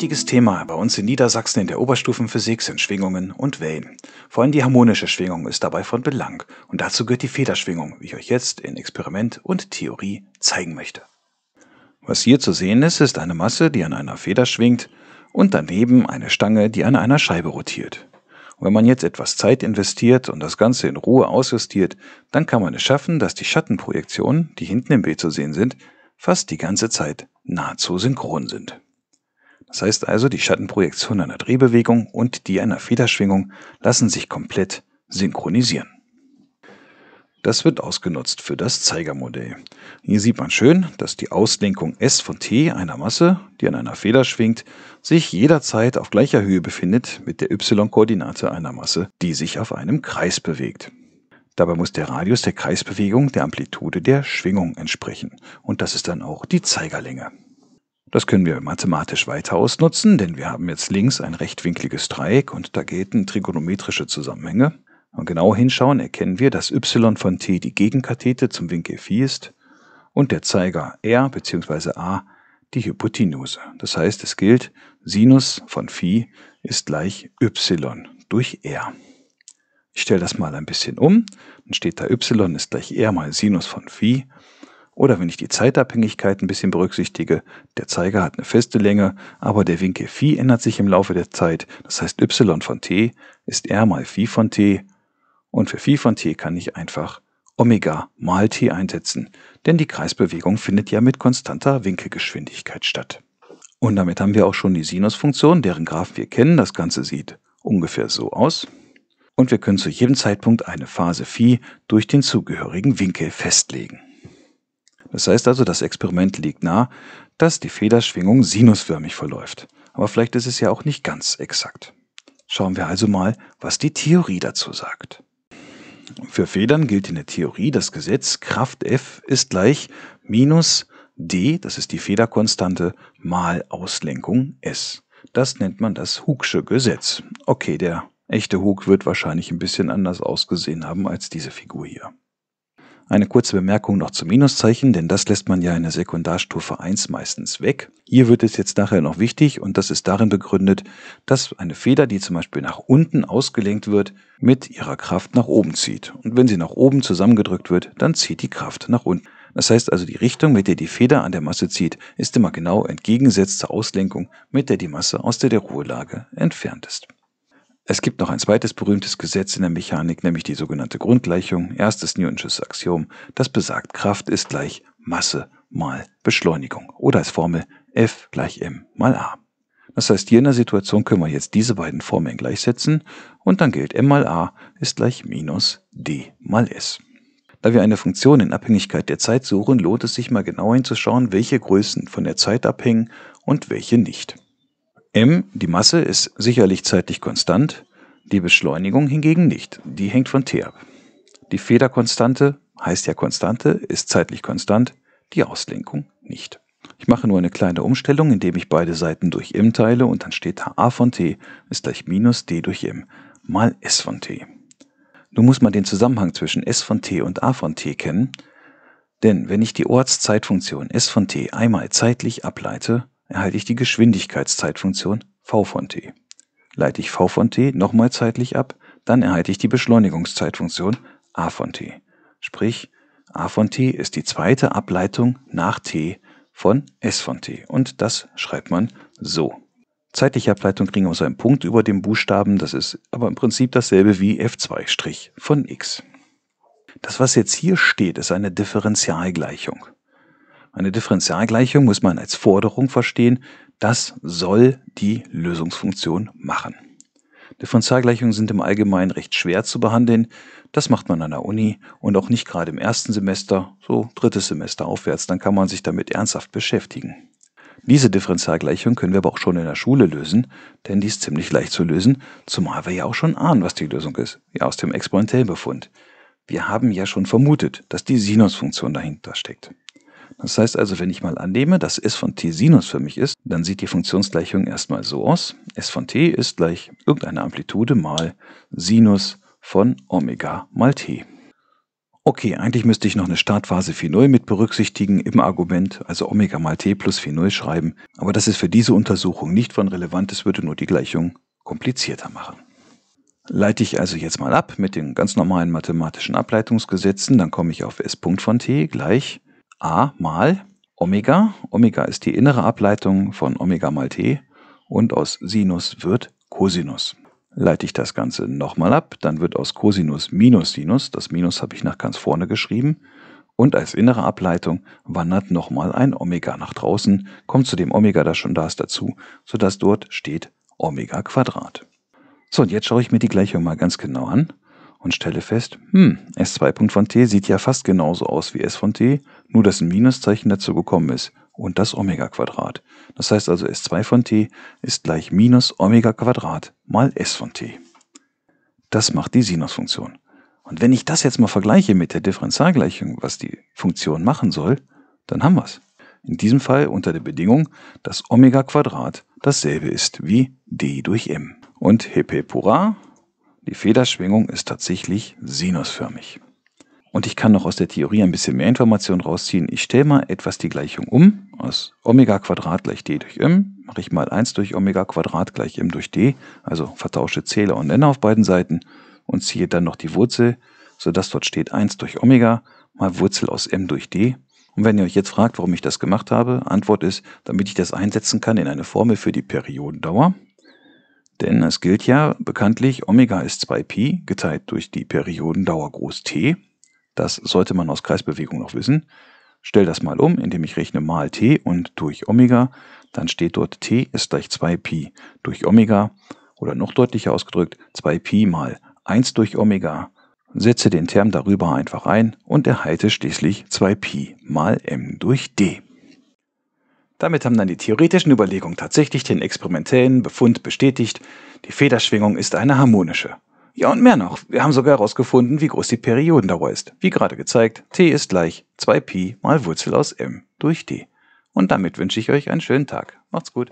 wichtiges Thema bei uns in Niedersachsen in der Oberstufenphysik sind Schwingungen und Wellen. Vor allem die harmonische Schwingung ist dabei von Belang und dazu gehört die Federschwingung, wie ich euch jetzt in Experiment und Theorie zeigen möchte. Was hier zu sehen ist, ist eine Masse, die an einer Feder schwingt und daneben eine Stange, die an einer Scheibe rotiert. Und wenn man jetzt etwas Zeit investiert und das Ganze in Ruhe ausjustiert, dann kann man es schaffen, dass die Schattenprojektionen, die hinten im Bild zu sehen sind, fast die ganze Zeit nahezu synchron sind. Das heißt also, die Schattenprojektion einer Drehbewegung und die einer Federschwingung lassen sich komplett synchronisieren. Das wird ausgenutzt für das Zeigermodell. Hier sieht man schön, dass die Auslenkung S von t einer Masse, die an einer Feder schwingt, sich jederzeit auf gleicher Höhe befindet mit der y-Koordinate einer Masse, die sich auf einem Kreis bewegt. Dabei muss der Radius der Kreisbewegung der Amplitude der Schwingung entsprechen und das ist dann auch die Zeigerlänge. Das können wir mathematisch weiter ausnutzen, denn wir haben jetzt links ein rechtwinkliges Dreieck und da gelten trigonometrische Zusammenhänge. Und genau hinschauen erkennen wir, dass y von t die Gegenkathete zum Winkel phi ist und der Zeiger r bzw. a die Hypotenuse. Das heißt, es gilt, Sinus von phi ist gleich y durch r. Ich stelle das mal ein bisschen um. Dann steht da y ist gleich r mal Sinus von phi. Oder wenn ich die Zeitabhängigkeit ein bisschen berücksichtige, der Zeiger hat eine feste Länge, aber der Winkel phi ändert sich im Laufe der Zeit. Das heißt, y von t ist r mal phi von t. Und für phi von t kann ich einfach Omega mal t einsetzen, denn die Kreisbewegung findet ja mit konstanter Winkelgeschwindigkeit statt. Und damit haben wir auch schon die Sinusfunktion, deren Graphen wir kennen. Das Ganze sieht ungefähr so aus. Und wir können zu jedem Zeitpunkt eine Phase phi durch den zugehörigen Winkel festlegen. Das heißt also, das Experiment liegt nahe, dass die Federschwingung sinusförmig verläuft. Aber vielleicht ist es ja auch nicht ganz exakt. Schauen wir also mal, was die Theorie dazu sagt. Für Federn gilt in der Theorie das Gesetz Kraft F ist gleich minus d, das ist die Federkonstante, mal Auslenkung s. Das nennt man das Hooksche Gesetz. Okay, der echte Hook wird wahrscheinlich ein bisschen anders ausgesehen haben als diese Figur hier. Eine kurze Bemerkung noch zum Minuszeichen, denn das lässt man ja in der Sekundarstufe 1 meistens weg. Hier wird es jetzt nachher noch wichtig und das ist darin begründet, dass eine Feder, die zum Beispiel nach unten ausgelenkt wird, mit ihrer Kraft nach oben zieht. Und wenn sie nach oben zusammengedrückt wird, dann zieht die Kraft nach unten. Das heißt also, die Richtung, mit der die Feder an der Masse zieht, ist immer genau entgegengesetzt zur Auslenkung, mit der die Masse aus der, der Ruhelage entfernt ist. Es gibt noch ein zweites berühmtes Gesetz in der Mechanik, nämlich die sogenannte Grundgleichung, erstes Newton'sches Axiom, das besagt, Kraft ist gleich Masse mal Beschleunigung oder als Formel F gleich m mal a. Das heißt, hier in der Situation können wir jetzt diese beiden Formeln gleichsetzen und dann gilt m mal a ist gleich minus d mal s. Da wir eine Funktion in Abhängigkeit der Zeit suchen, lohnt es sich mal genau hinzuschauen, welche Größen von der Zeit abhängen und welche nicht m, die Masse, ist sicherlich zeitlich konstant, die Beschleunigung hingegen nicht. Die hängt von t ab. Die Federkonstante heißt ja Konstante, ist zeitlich konstant, die Auslenkung nicht. Ich mache nur eine kleine Umstellung, indem ich beide Seiten durch m teile und dann steht da a von t ist gleich minus d durch m mal s von t. Nun muss man den Zusammenhang zwischen s von t und a von t kennen, denn wenn ich die Ortszeitfunktion s von t einmal zeitlich ableite, erhalte ich die Geschwindigkeitszeitfunktion v von t. Leite ich v von t nochmal zeitlich ab, dann erhalte ich die Beschleunigungszeitfunktion a von t. Sprich, a von t ist die zweite Ableitung nach t von s von t. Und das schreibt man so. Zeitliche Ableitung kriegen wir aus einem Punkt über dem Buchstaben. Das ist aber im Prinzip dasselbe wie f2' von x. Das, was jetzt hier steht, ist eine Differentialgleichung. Eine Differentialgleichung muss man als Forderung verstehen, das soll die Lösungsfunktion machen. Differentialgleichungen sind im Allgemeinen recht schwer zu behandeln. Das macht man an der Uni und auch nicht gerade im ersten Semester, so drittes Semester aufwärts, dann kann man sich damit ernsthaft beschäftigen. Diese Differentialgleichung können wir aber auch schon in der Schule lösen, denn die ist ziemlich leicht zu lösen, zumal wir ja auch schon ahnen, was die Lösung ist, ja aus dem exponentiellen Wir haben ja schon vermutet, dass die Sinusfunktion dahinter steckt. Das heißt also, wenn ich mal annehme, dass s von t Sinus für mich ist, dann sieht die Funktionsgleichung erstmal so aus. s von t ist gleich irgendeine Amplitude mal Sinus von Omega mal t. Okay, eigentlich müsste ich noch eine Startphase phi 0 mit berücksichtigen im Argument, also Omega mal t plus phi 0 schreiben, aber das ist für diese Untersuchung nicht von relevant, es würde nur die Gleichung komplizierter machen. Leite ich also jetzt mal ab mit den ganz normalen mathematischen Ableitungsgesetzen, dann komme ich auf S-Punkt von t gleich a mal Omega. Omega ist die innere Ableitung von Omega mal t und aus Sinus wird Cosinus. Leite ich das Ganze nochmal ab, dann wird aus Cosinus minus Sinus, das Minus habe ich nach ganz vorne geschrieben, und als innere Ableitung wandert nochmal ein Omega nach draußen, kommt zu dem Omega, das schon da ist, dazu, sodass dort steht Omega Quadrat. So, und jetzt schaue ich mir die Gleichung mal ganz genau an und stelle fest, hm, S2 von t sieht ja fast genauso aus wie S von t, nur dass ein Minuszeichen dazu gekommen ist und das Omega-Quadrat. Das heißt also, S2 von t ist gleich minus Omega-Quadrat mal S von t. Das macht die Sinusfunktion. Und wenn ich das jetzt mal vergleiche mit der Differentialgleichung, was die Funktion machen soll, dann haben wir es. In diesem Fall unter der Bedingung, dass Omega Quadrat dasselbe ist wie d durch m. Und hip hip hurra, die Federschwingung ist tatsächlich sinusförmig. Und ich kann noch aus der Theorie ein bisschen mehr Informationen rausziehen. Ich stelle mal etwas die Gleichung um. Aus Omega Quadrat gleich d durch m mache ich mal 1 durch Omega Quadrat gleich m durch d. Also vertausche Zähler und Nenner auf beiden Seiten und ziehe dann noch die Wurzel, sodass dort steht 1 durch Omega mal Wurzel aus m durch d. Und wenn ihr euch jetzt fragt, warum ich das gemacht habe, Antwort ist, damit ich das einsetzen kann in eine Formel für die Periodendauer. Denn es gilt ja bekanntlich, Omega ist 2Pi geteilt durch die Periodendauer groß T. Das sollte man aus Kreisbewegung noch wissen. Stell das mal um, indem ich rechne mal T und durch Omega. Dann steht dort T ist gleich 2Pi durch Omega. Oder noch deutlicher ausgedrückt, 2Pi mal 1 durch Omega. Setze den Term darüber einfach ein und erhalte schließlich 2Pi mal m durch d. Damit haben dann die theoretischen Überlegungen tatsächlich den experimentellen Befund bestätigt, die Federschwingung ist eine harmonische. Ja und mehr noch, wir haben sogar herausgefunden, wie groß die Periodendauer ist. Wie gerade gezeigt, t ist gleich 2pi mal Wurzel aus m durch d. Und damit wünsche ich euch einen schönen Tag. Macht's gut.